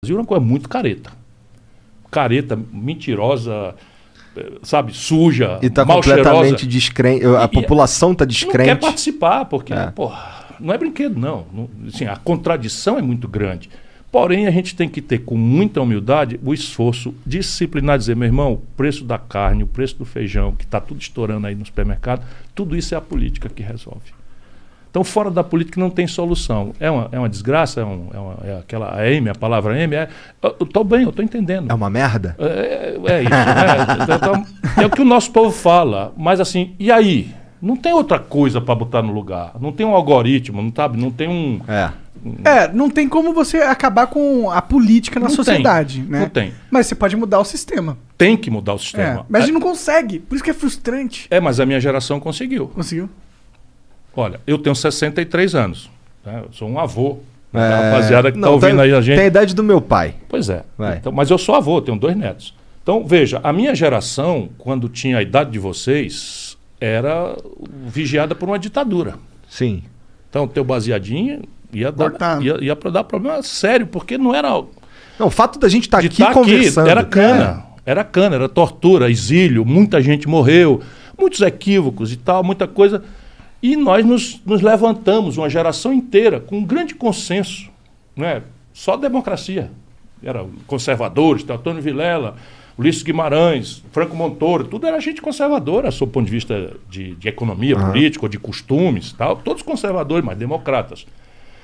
Brasil é uma coisa muito careta. Careta, mentirosa, eh, sabe, suja, E está completamente descrente. A e, população está descrente. Não quer participar, porque, é. porra, não é brinquedo, não. não assim, a contradição é muito grande. Porém, a gente tem que ter com muita humildade o esforço disciplinar, dizer, meu irmão, o preço da carne, o preço do feijão, que está tudo estourando aí no supermercado, tudo isso é a política que resolve. Então, fora da política não tem solução. É uma, é uma desgraça, é, um, é, uma, é aquela a M, a palavra M. É, eu, tô bem, eu tô entendendo. É uma merda? É, é, é isso. Né? Então, é o que o nosso povo fala. Mas assim, e aí? Não tem outra coisa para botar no lugar. Não tem um algoritmo, não, sabe? não tem um. É. É, não tem como você acabar com a política na sociedade, tem, né? Não tem. Mas você pode mudar o sistema. Tem que mudar o sistema. É, mas a gente é. não consegue, por isso que é frustrante. É, mas a minha geração conseguiu. Conseguiu. Olha, eu tenho 63 anos. Né? Eu sou um avô. Né? É... Rapaziada que está tá ouvindo aí a gente. Tem a idade do meu pai. Pois é. Então, mas eu sou avô, tenho dois netos. Então, veja, a minha geração, quando tinha a idade de vocês, era vigiada por uma ditadura. Sim. Então, teu baseadinho ia dar, ia, ia dar problema sério, porque não era. Não, o fato da gente tá estar tá aqui tá conversando. Aqui, era cana. É. Era cana, era tortura, exílio, muita gente morreu, muitos equívocos e tal, muita coisa. E nós nos, nos levantamos, uma geração inteira, com um grande consenso. Né? Só democracia. Era conservadores, Antônio Vilela, Ulisses Guimarães, Franco Montoro, tudo era gente conservadora, sob o ponto de vista de, de economia uhum. política, de costumes tal. Todos conservadores, mas democratas.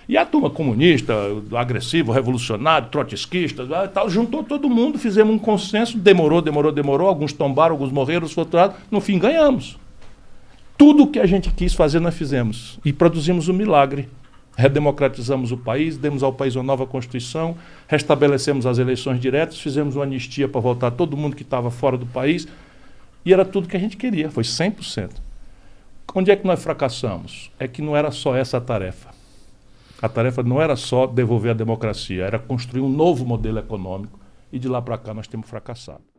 E a turma comunista, agressivo, revolucionário, trotskista, tal, juntou todo mundo, fizemos um consenso, demorou, demorou, demorou, alguns tombaram, alguns morreram, os outros, no fim ganhamos. Tudo o que a gente quis fazer, nós fizemos. E produzimos um milagre. Redemocratizamos o país, demos ao país uma nova Constituição, restabelecemos as eleições diretas, fizemos uma anistia para voltar todo mundo que estava fora do país. E era tudo o que a gente queria, foi 100%. Onde é que nós fracassamos? É que não era só essa a tarefa. A tarefa não era só devolver a democracia, era construir um novo modelo econômico. E de lá para cá nós temos fracassado.